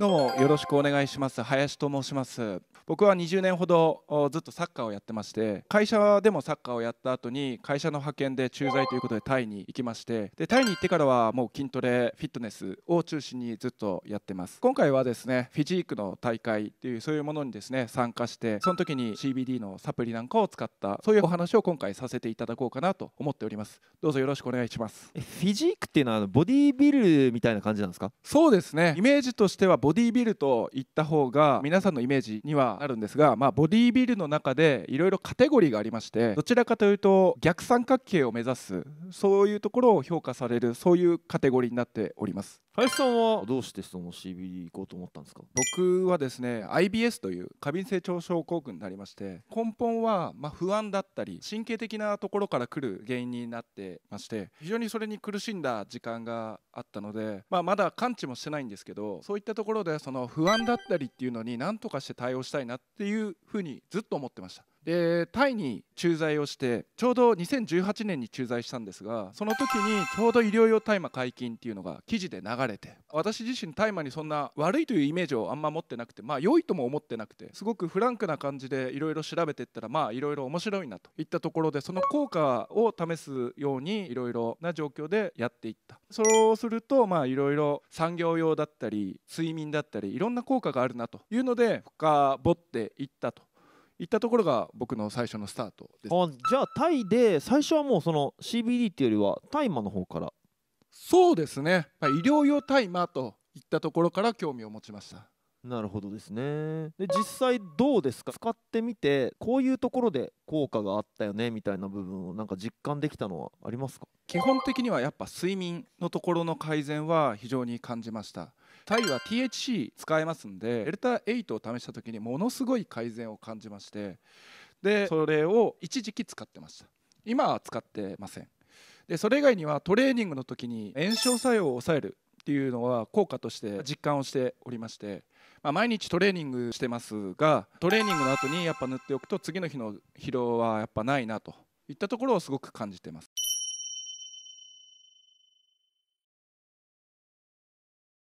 どうもよろしくお願いします林と申します僕は20年ほどずっとサッカーをやってまして会社でもサッカーをやった後に会社の派遣で駐在ということでタイに行きましてでタイに行ってからはもう筋トレフィットネスを中心にずっとやってます今回はですねフィジークの大会っていうそういうものにですね参加してその時に CBD のサプリなんかを使ったそういうお話を今回させていただこうかなと思っておりますどうぞよろしくお願いしますフィジークっていうのはボディビルみたいな感じなんですかそうですねイメージとしてはボボディビルと言った方が皆さんのイメージにはあるんですが、まあ、ボディビルの中でいろいろカテゴリーがありましてどちらかというと逆三角形を目指すそういうところを評価されるそういうカテゴリーになっております。林さんはどうしてその CBD 行こうと思ったんですか僕はですね IBS という過敏性腸症候群になりまして根本はま不安だったり神経的なところから来る原因になってまして非常にそれに苦しんだ時間があったので、まあ、まだ完治もしてないんですけどそういったところでその不安だったりっていうのに何とかして対応したいなっていうふうにずっと思ってましたでタイに駐在をしてちょうど2018年に駐在したんですがその時にちょうど医療用大麻解禁っていうのが記事で流れて私自身大麻にそんな悪いというイメージをあんま持ってなくてまあ良いとも思ってなくてすごくフランクな感じでいろいろ調べていったらまあいろいろ面白いなといったところでその効果を試すようにいろいろな状況でやっていったそうするとまあいろいろ産業用だったり睡眠だったりいろんな効果があるなというので深掘っていったといったところが僕の最初のスタートですあじゃあタイで最初はもうその CBD っていうよりは大麻の方からそうですね、まあ、医療用大麻といったところから興味を持ちましたなるほどですねで実際どうですか使ってみてこういうところで効果があったよねみたいな部分をなんか実感できたのはありますか基本的にはやっぱ睡眠のところの改善は非常に感じましたタイは THC 使えますんでエルタ8を試した時にものすごい改善を感じましてでそれを一時期使ってました今は使ってませんでそれ以外にはトレーニングの時に炎症作用を抑えるっていうのは効果として実感をしておりまして、まあ、毎日トレーニングしてますがトレーニングの後にやっぱ塗っておくと次の日の疲労はやっぱないなといったところをすごく感じてます